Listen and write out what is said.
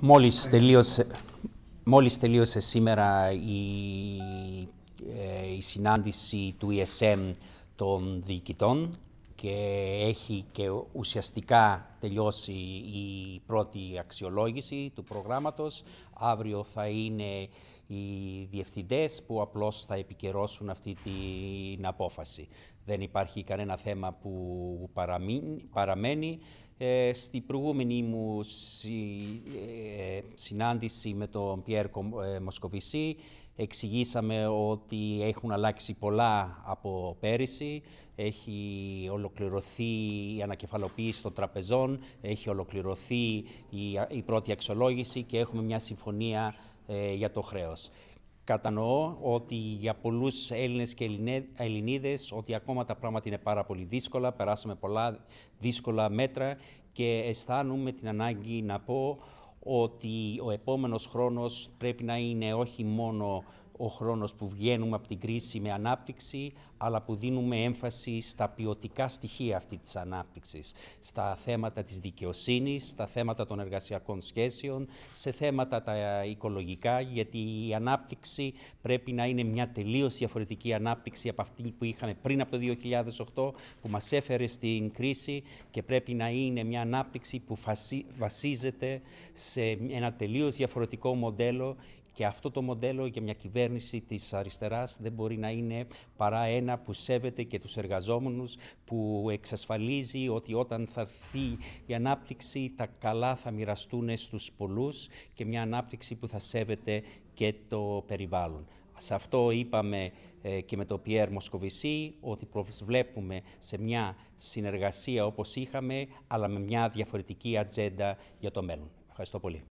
Μόλις τελείωσε, μόλις τελείωσε σήμερα η, ε, συνάντηση του ESM των διοικητών και έχει και ουσιαστικά τελειώσει η πρώτη αξιολόγηση του προγράμματος. Αύριο θα είναι οι διευθυντές που απλώς θα επικαιρώσουν αυτή την απόφαση. Δεν υπάρχει κανένα θέμα που παραμένει. Ε, Στην προηγούμενη μου συνάντηση με τον Πιέρ ε, Μοσκοβισή εξηγήσαμε ότι έχουν αλλάξει πολλά από πέρυσι. Έχει ολοκληρωθεί η ανακεφαλοποίηση των τραπεζών, έχει ολοκληρωθεί η, πρώτη αξιολόγηση και έχουμε μια συμφωνία ε, για το χρέος. Κατανοώ ότι για πολλούς Έλληνες και Ελληνίδες ότι ακόμα τα πράγματα είναι πάρα πολύ δύσκολα, περάσαμε πολλά δύσκολα μέτρα και αισθάνομαι την ανάγκη να πω ότι ο επόμενος χρόνος πρέπει να είναι όχι μόνο ο χρόνος που βγαίνουμε από την κρίση με ανάπτυξη, αλλά που δίνουμε έμφαση στα ποιοτικά στοιχεία αυτή της ανάπτυξης, στα θέματα της δικαιοσύνης, στα θέματα των εργασιακών σχέσεων, σε θέματα τα οικολογικά, γιατί η ανάπτυξη πρέπει να είναι μια τελείως διαφορετική ανάπτυξη από αυτή που είχαμε πριν από το 2008, που μας έφερε στην κρίση και πρέπει να είναι μια ανάπτυξη που βασίζεται σε ένα τελείως διαφορετικό μοντέλο και αυτό το μοντέλο για μια κυβέρνηση της αριστεράς δεν μπορεί να είναι παρά ένα που σέβεται και τους εργαζόμενους, που εξασφαλίζει ότι όταν θα έρθει η ανάπτυξη τα καλά θα μοιραστούν στους πολλούς και μια ανάπτυξη που θα σέβεται και το περιβάλλον. Σε αυτό είπαμε ε, και με το Πιέρ Μοσκοβισή ότι προσβλέπουμε σε μια συνεργασία όπως είχαμε, αλλά με μια διαφορετική ατζέντα για το μέλλον. Ευχαριστώ πολύ.